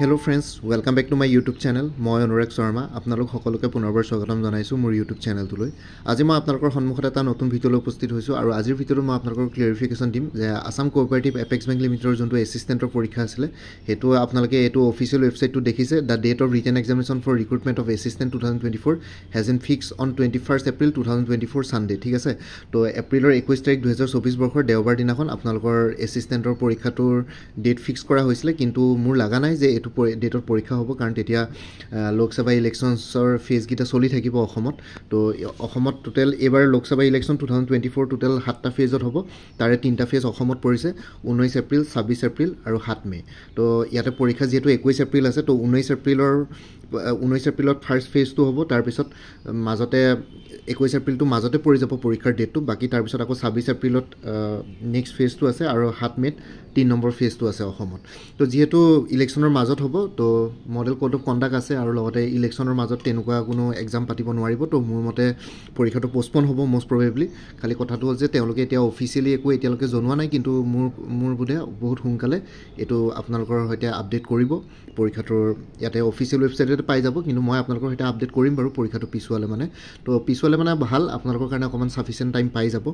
hello' friends welcome back to my YouTube channel মই অনুৰাগ শৰ্মা আপোনালোক সকলোকে পুনৰবাৰ স্বাগতম জনাইছোঁ মোৰ ইউটিউব চেনেলটোলৈ আজি মই আপোনালোকৰ সন্মুখত এটা নতুন ভিডিঅ'লৈ উপস্থিত হৈছোঁ আৰু আজিৰ ভিডিঅ'টো মই আপোনালোকক ক্লিয়াৰিফিকেশ্যন দিম যে আছাম কোঅপাৰেটিভ এপেক্স বেংক লিমিটেডৰ যোনটো এছিষ্টেণ্টৰ পৰীক্ষা আছিলে সেইটো আপোনালোকে এইটো অফিচিয়েল ৱেবছাইটটো দেখিছে the date of written examination for recruitment of assistant two thousand twenty four has been fixed on twenty first April two thousand twenty four Sunday ঠিক আছে তো এপ্ৰিলৰ একৈছ তাৰিখ দুহেজাৰ চৌবিছ বৰ্ষৰ দেওবাৰ দিনাখন আপোনালোকৰ এছিষ্টেণ্টৰ পৰীক্ষাটোৰ ডেট ফিক্স কৰা হৈছিলে কিন্তু মোৰ লগা নাই যে যিহেতু ডেটত পৰীক্ষা হ'ব কাৰণ তেতিয়া লোকসভা ইলেকশ্যনছৰ ফেজকেইটা চলি থাকিব অসমত ত' অসমত টোটেল এইবাৰ Lok Sabha election two thousand twenty four total সাতটা ফেজত হ'ব তাৰে তিনিটা ফেজ অসমত পৰিছে ঊনৈছ এপ্ৰিল ছাব্বিছ এপ্ৰিল আৰু সাত মে' ত' ইয়াতে পৰীক্ষা যিহেতু একৈছ এপ্ৰিল আছে ত' ঊনৈছ এপ্ৰিলৰ ঊনৈছ এপ্ৰিলত ফাৰ্ষ্ট ফেজটো হ'ব তাৰপিছত মাজতে একৈছ এপ্ৰিলটো মাজতে পৰি যাব পৰীক্ষাৰ ডেটটো বাকী তাৰপিছত আকৌ ছাব্বিছ এপ্ৰিলত নেক্সট ফেজটো আছে আৰু সাত মে'ত তিনি নম্বৰ ফেজটো আছে অসমত তো যিহেতু ইলেকশ্যনৰ মাজত হ'ব তো মডেল ক'ড অফ কণ্ডাক্ট আছে আৰু লগতে ইলেকশ্যনৰ মাজত তেনেকুৱা কোনো এক্সাম পাতিব নোৱাৰিব তো মোৰ মতে পৰীক্ষাটো প'ষ্টপ'ন হ'ব মষ্ট প্ৰবেবলি খালি কথাটো হ'ল যে তেওঁলোকে এতিয়া অফিচিয়েলি একো এতিয়ালৈকে জনোৱা নাই কিন্তু মোৰ মোৰ বোধে বহুত সোনকালে এইটো আপোনালোকৰ সৈতে আপডেট কৰিব পৰীক্ষাটোৰ ইয়াতে অফিচিয়েল ৱেবছাইটত সময়তে পাই যাব কিন্তু মই আপোনালোকৰ সৈতে আপডেট কৰিম বাৰু পৰীক্ষাটো পিছুৱালে মানে তো পিছুৱালে মানে ভাল আপোনালোকৰ কাৰণে অকণমান চাফিচিয়েণ্ট টাইম পাই যাব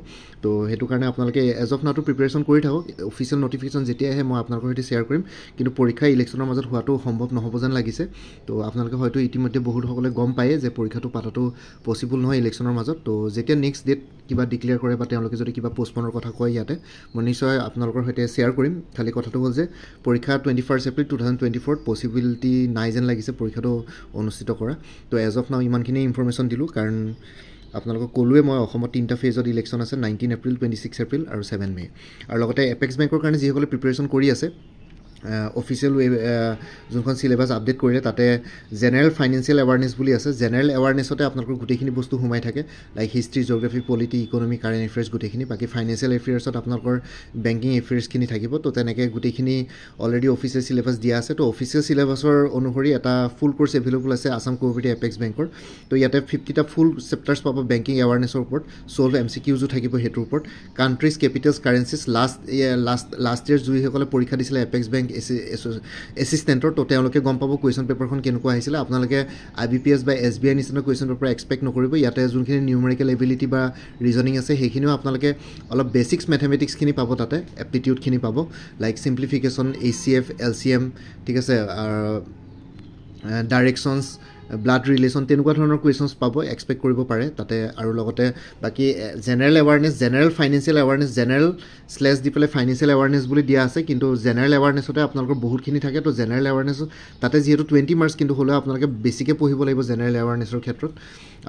তো সেইটো কাৰণে আপোনালোকে এজ অফ নাওটো প্ৰিপেৰেশ্যন কৰি থাকক অফিচিয়েল নটিফিকেশ্যন যেতিয়া আহে মই আপোনালোকৰ সৈতে শ্বেয়াৰ কৰিম কিন্তু পৰীক্ষা ইলেকশ্যনৰ মাজত হোৱাটো সম্ভৱ নহ'ব যেন লাগিছে তো আপোনালোকে হয়তো ইতিমধ্যে বহুতসকলে গম পায়ে যে পৰীক্ষাটো পতাটো পচিবল নহয় ইলেকশ্যনৰ মাজত তো যেতিয়া নেক্সট ডেট কিবা ডিক্লেয়াৰ কৰে বা তেওঁলোকে যদি কিবা পষ্টপনৰ কথা কয় ইয়াতে মই নিশ্চয় আপোনালোকৰ সৈতে শ্বেয়াৰ কৰিম খালি কথাটো হ'ল যে পৰীক্ষা twenty first April two thousand twenty ফ'ৰত পচিবিলিটি নাই যেন লাগিছে পৰীক্ষাটো অনুষ্ঠিত কৰা তো এজ অফ নাও ইমানখিনিয়ে ইনফৰ্মেশ্যন দিলোঁ কাৰণ আপোনালোকক ক'লোৱে মই অসমত তিনিটা ফেজত ইলেকশ্যন আছে nineteen April twenty six April আৰু ছেভেন মে' আৰু লগতে এপেক্স বেংকৰ কাৰণে যিসকলে প্ৰিপেৰেশ্যন কৰি আছে অফিচিয়েল ৱেব যোনখন চিলেবাছ আপডেট কৰিলে তাতে জেনেৰেল ফাইনেন্সিয়েল এৱাৰনেছ বুলি আছে জেনেৰেল এৱাৰনেছতে আপোনালোকৰ গোটেইখিনি বস্তু সোমাই থাকে like history geography polity economy current affairs গোটেইখিনি বাকী ফাইনেন্সিয়েল এফেয়াৰ্ছত আপোনালোকৰ বেংকিং এফেয়াৰ্ছখিনি থাকিব তো তেনেকৈ গোটেইখিনি অলৰেডি অফিচিয়েল চিলেবাছ দিয়া আছে ত' অফিচিয়েল চিলেবাছৰ অনুসৰি এটা ফুল কৰ্চ এভেইলেবল আছে আছাম কোঅপাৰেটিভ এপেক্স বেংকৰ ত' ইয়াতে ফিফটিটা ফুল চেপ্টাৰ্ছ পাব বেংকিং এৱাৰনেছৰ ওপৰত চ'ল্ভ এম চি কিউজো থাকিব সেইটোৰ ওপৰত countries capitals currencies last last last year যিসকলে পৰীক্ষা দিছিলে এপেক্স বেংক এছিষ্টেণ্টৰ তো তেওঁলোকে গম পাব কুৱেশ্যন পেপাৰখন কেনেকুৱা আহিছিলে আপোনালোকে আই বি পি এছ বা এছ বি আই নিচিনা কুৱেশ্যন পেপাৰ এক্সপেক্ট নকৰিব ইয়াতে যোনখিনি নিউমেৰিকেল এবিলিটি বা ৰিজনিং আছে সেইখিনিও আপোনালোকে অলপ বেচিক্স মেথেমেটিক্সখিনি পাব তাতে এপ্টিটিউডখিনি পাব like simplification H C F L C M ঠিক আছে ডাইৰেকশ্যনছ ব্লাড ৰিলেশ্যন তেনেকুৱা ধৰণৰ কুৱেশ্যনছ পাব এক্সপেক্ট কৰিব পাৰে তাতে আৰু লগতে বাকী general awareness general financial awareness general শ্লেছ দি পেলাই ফাইনেন্সিয়েল এৱাৰনেছ বুলি দিয়া আছে কিন্তু জেনেৰেল এৱাৰনেছতে আপোনালোকৰ বহুতখিনি থাকে তো জেনেৰেল এৱাৰনেছ তাতে যিহেতু টুৱেণ্টি মাৰ্চ কিন্তু হ'লেও আপোনালোকে বেছিকৈ পঢ়িব লাগিব জেনেৰেল এৱাৰনেছৰ ক্ষেত্ৰত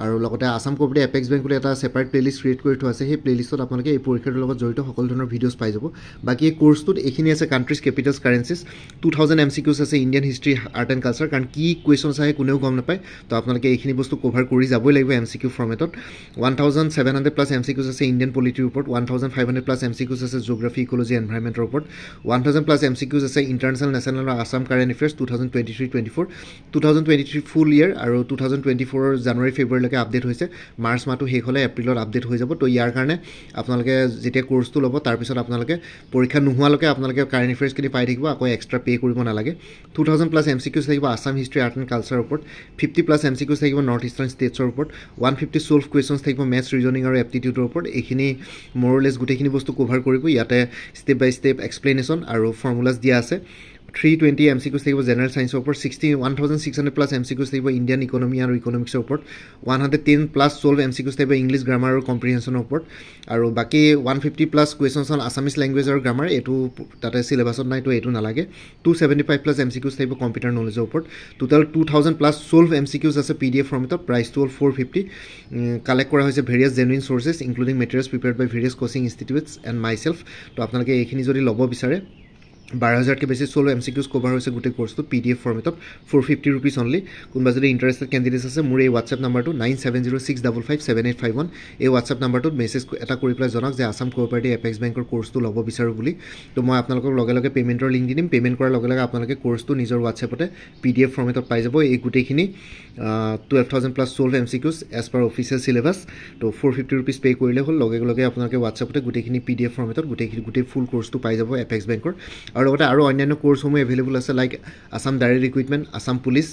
আৰু লগতে আছাম কপিটি এপেক্স বেংক বুলি এটা ছেপাৰেট প্লেলিষ্ট ক্ৰিয়েট কৰি থোৱা আছে সেই প্লেলিষ্টত আপোনালোকে এই পৰীক্ষাটোৰ লগত জড়িত সকলো ধৰণৰ ভিডিঅ'জ পাই যাব বাকী এই কোৰ্চটোত এইখিনি আছে countries capitals currencies two thousand M C Qs আছে Indian history art and culture কাৰণ কি কুৱেশ্যনছ আহে কোনেও গম নাপায় পায় তো আপোনালোকে এইখিনি বস্তু কভাৰ কৰি যাবই লাগিব এম চি কিউ ফৰ্মেটত one thousand seven hundred plus M C Qs আছে ইণ্ডিয়ান পলিটিৰ ওপৰত one thousand five hundred plus M C Qs আছে জিঅ'গ্ৰাফি ইকলজি এনভাইৰমেণ্টৰ ওপৰত one thousand plus M C Qs আছে ইণ্টাৰনেশ্যনেল নেশ্যনেল আৰু Assam current affairs two thousand twenty three twenty four two thousand twenty three full year আৰু two thousand twenty ফ'ৰৰ জানুৱাৰী ফেব্ৰুৱাৰীলৈকে update হৈছে মাৰ্চ মাহটো শেষ হ'লে এপ্ৰিলত আপডেট হৈ যাব তো ইয়াৰ কাৰণে আপোনালোকে যেতিয়া কোৰ্চটো ল'ব তাৰপিছত আপোনালোকে পৰীক্ষা নোহোৱালৈকে আপোনালোকে কাৰেণ্ট এফেয়াৰ্ছখিনি পাই থাকিব আকৌ এক্সট্ৰা পে' কৰিব নালাগে two thousand plus M C Qs থাকিব Assam history art and culture ওপৰত fifty plus M C Qs থাকিব নৰ্থ ইষ্টাৰ্ণ ষ্টেটছৰ ওপৰত ওৱান ফিফটি চ'ল্ভ কুৱেশ্যন থাকিব মেথছ ৰিজনিং আৰু এপ্টিটিউডৰ ওপৰত এইখিনি মৰলেছ গোটেইখিনি বস্তু কভাৰ কৰিব ইয়াতে ষ্টেপ বাই ষ্টেপ এক্সপ্লেনেশ্যন আৰু ফৰ্মুলাছ দিয়া আছে three twenty M C Qs থাকিব জেনেৰেল চায়েন্সৰ ওপৰত sixty one thousand six hundred plus M C Qs থাকিব ইণ্ডিয়ান ইকনমি আৰু ইকনমিক্সৰ ওপৰত one hundred ten plus twelve M C Qs থাকিব ইংলিছ গ্ৰামাৰ আৰু কম্প্ৰিহেনশ্যনৰ ওপৰত আৰু বাকী ওৱান ফিফটি প্লাছ কুৱেশ্যনছ হ'ল আছামিছ লেংগুৱেজ আৰু গ্ৰামাৰ এইটো তাতে চিলেবাছত নাই তো এইটো নালাগে two seventy five plus M C Qs থাকিব কম্পিউটাৰ নলেজৰ ওপৰত total two thousand plus twelve M C Qs আছে পি ডি এফ ফৰ্মেটত প্ৰাইচটো হ'ল ফ'ৰ ফিফটি কালেক্ট কৰা হৈছে various genuine sources including materials prepared by various coaching institutes and myself তো আপোনালোকে এইখিনি যদি ল'ব বিচাৰে বাৰ হাজাৰকৈ বেছি solved' M C Qs cover হৈছে গোটেই কৰ্চটো পি ডি এফ ফৰ্মেটত ফ'ৰ ফিফটি ৰুপিজ অনলি কোনোবা যদি ইণ্টাৰেষ্টেড কেণ্ডিডেটছ আছে মোৰ এই হোৱাটছএপ নাম্বাৰটো nine seven zero' six double five seven eight five one এই হোৱাটছএপ নাম্বাৰটোত মেছেজ এটা কৰি পেলাই জনাওক যে আছাম কোঅপাৰেটিভ এপেক্স বেংকৰ কৰ্চটো ল'ব বিচাৰোঁ বুলি তো মই আপোনালোকক লগে লগে পে'মেণ্টৰ লিংক দি দিম পে'মেণ্ট কৰাৰ লগে লগে আপোনালোকে কৰ্চটো নিজৰ হোৱাটছএপতে পি ডি এফ ফৰ্মেটত পাই যাব এই গোটেইখিনি twelve thousand plus solved M C Qs as per official syllabus ত' ফ'ৰ ফিফটি ৰুপিজ পে' কৰিলে হ'ল লগে লগে আপোনালোকে হোৱাটছএপতে গোটেইখিনি পি ডি এফ ফৰ্মেটত গোটেইখিনি গোটেই ফুল কৰ্চটো পাই যাব এপেক্স বেংকৰ আৰু লগতে আৰু অন্যান্য কোৰ্চসমূহ এভেইলেবল আছে like Assam direct recruitment Assam police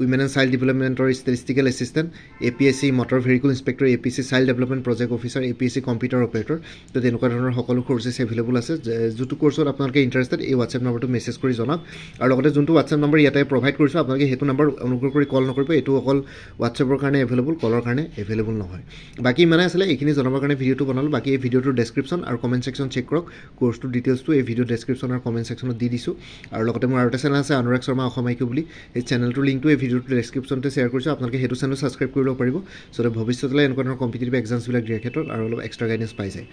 women and child ডেভেলপমেণ্টৰ statistical assistant A P S C motor vehicle inspector A P C child development project officer A P S C computer operator তো তেনেকুৱা ধৰণৰ সকলো কৰ্চেছ এভেইলেবল আছে যোনটো কৰ্চত আপোনালোকে interested এই WhatsApp নম্বৰটো মেছেজ কৰি জনাওক আৰু লগতে যোনটো হোৱাটছএপ নম্বৰ ইয়াতে প্ৰভাইড কৰিছোঁ আপোনালোকে সেইটো নম্বৰ অনুগ্ৰহ কৰি কল নকৰিব এইটো অকল হোৱাটছএপৰ কাৰণে এভেইলেবল কলৰ কাৰণে এভেইলেবল নহয় বাকী ইমানে আছিলে এইখিনি জনাবৰ কাৰণে ভিডিঅ'টো বনালোঁ বাকী এই ভিডিঅ'টোৰ ডেছক্ৰিপশ্যন আৰু কমেণ্ট ছেকশ্যন চেক কৰক কৰ্চটোৰ ডিটেইলছটো এই ভিডিঅ' ডেছক্ৰিপশ্যন আৰু কমেণ্ট ছেকশ্যনত দি দিছোঁ আৰু লগতে মোৰ আৰু এটা চেনেল আছে অনুৰাগ শৰ্মা অসম বুলি সেই চেনেলটোৰ লিংকটো এই ভিডিঅ'টো ডেছক্ৰিপশ্যনতে শ্বেয়াৰ কৰিছোঁ আপোনালোকে সেইটো চেনেল ছাবস্ক্ৰাইব কৰিব পাৰিব চ' দে ভৱিষ্যতলৈ এনেকুৱা ধৰণৰ কম্পিটিটিভ এক্সামছবিলাক দিয়াৰ ক্ষেত্ৰত আৰু অলপ এক্সট্ৰা গাইডেঞ্চ পাই যায়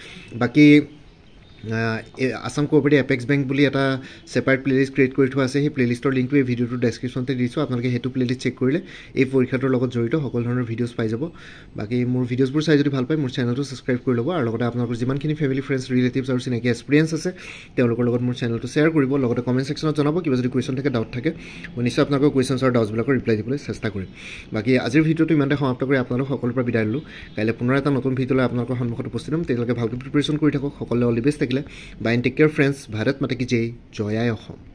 বাকী আসাম কোঅপাৰেটিভ এপেক্স বেংক বুলি এটা সেপাৰেট প্লেলিষ্ট ক্ৰিয়েট কৰি থোৱা আছে সেই প্লেলিষ্টৰ লিঙ্কটো এই ডেছক্ৰিপশ্যনতে ডেসক্ৰিপশনতে দিছো আপনাদেৰ সেই প্লেলিস্ট চেক কৰিলে এই পৰীক্ষাটোৰ লগত জড়িত সকলো ধৰনেৰ ভিডিওস পাই যাব বাকী মোৰ ভিডিঅ'জবোৰ চাই যদি ভাল পায় মোৰ চেনেলটো সাবস্ক্ৰাইব কৰি লব আৰু লগতে আপোনালোকৰ যিমানখিনি ফেমিলি ফ্ৰেণ্ডছ ৰিলেটিভস আৰু চিনাকি এক্সপিৰিয়েন্স আছে তেওঁলোকৰ লগত মোৰ চেনেলটো শ্বেয়াৰ কৰিব লগতে কমেণ্ট ছেকশ্যনত জনাব কিবা যদি কুৱেশ্যন থাকে ডাউট থাকে মই নিশ্চয় আপোনালোকৰ কুৱেশ্যনছ আৰু ডাউটসবিলাক ৰিপ্লাই দিবলৈ চেষ্টা কৰিম বাকী আজিৰ ভিডিঅ'টো ইমানতে সমাপ্ত কৰি কৰে আপনাদেৰ পৰা বিদায় ল'লোঁ কাইলৈ পুনৰ এটা নতুন ভিডিও লৈ আপনাদেৰ সন্মুখত উপস্থিত হম তেওঁলোকে ভালকৈ প্ৰিপাৰেশন কৰি থাকক সকলোৱে অল দি বেষ্ট থাকিলে bye take care friends Bharat মাতে কি জয় জয়াই অসম